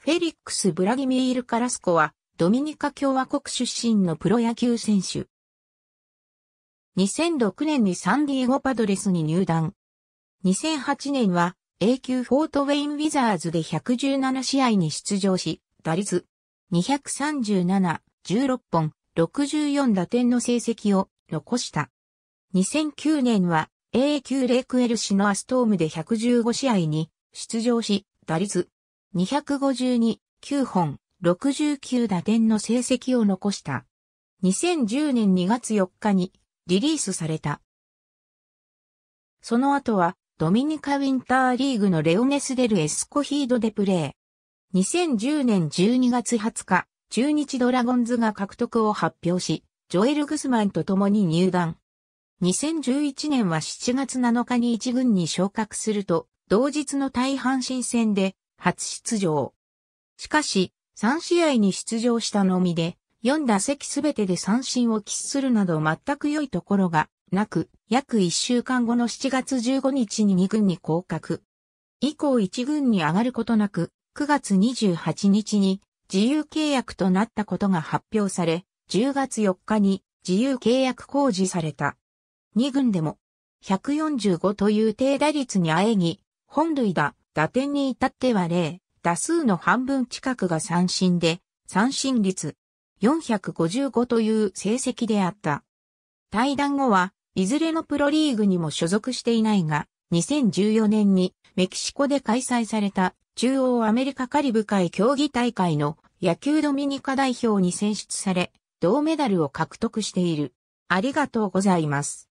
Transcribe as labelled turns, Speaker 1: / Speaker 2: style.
Speaker 1: フェリックス・ブラギミール・カラスコは、ドミニカ共和国出身のプロ野
Speaker 2: 球選手。2006年にサンディエゴパドレスに入団。2008年は、A 級フォートウェイン・ウィザーズで117試合に出場し、打率237、16本、64打点の成績を残した。2009年は A 級レイクエルシのアストームで115試合に出場し、打率252、9本、69打点の成績を残した。2010年2月4日にリリースされた。その後はドミニカ・ウィンターリーグのレオネス・デル・エスコヒードでプレー。2010年12月20日、中日ドラゴンズが獲得を発表し、ジョエル・グスマンと共に入団。2011年は7月7日に一軍に昇格すると、同日の大阪新戦で初出場。しかし、3試合に出場したのみで、4打席すべてで三振を喫するなど全く良いところがなく、約1週間後の7月15日に2軍に降格。以降1軍に上がることなく、9月28日に自由契約となったことが発表され、10月4日に自由契約公示された。2軍でも145という低打率にあえぎ、本塁打、打点に至っては0、打数の半分近くが三振で、三振率455という成績であった。退団後は、いずれのプロリーグにも所属していないが、2014年にメキシコで開催された中央アメリカカリブ海競技大会の野球ドミニカ代表に選出され、銅メダルを
Speaker 1: 獲得している。ありがとうございます。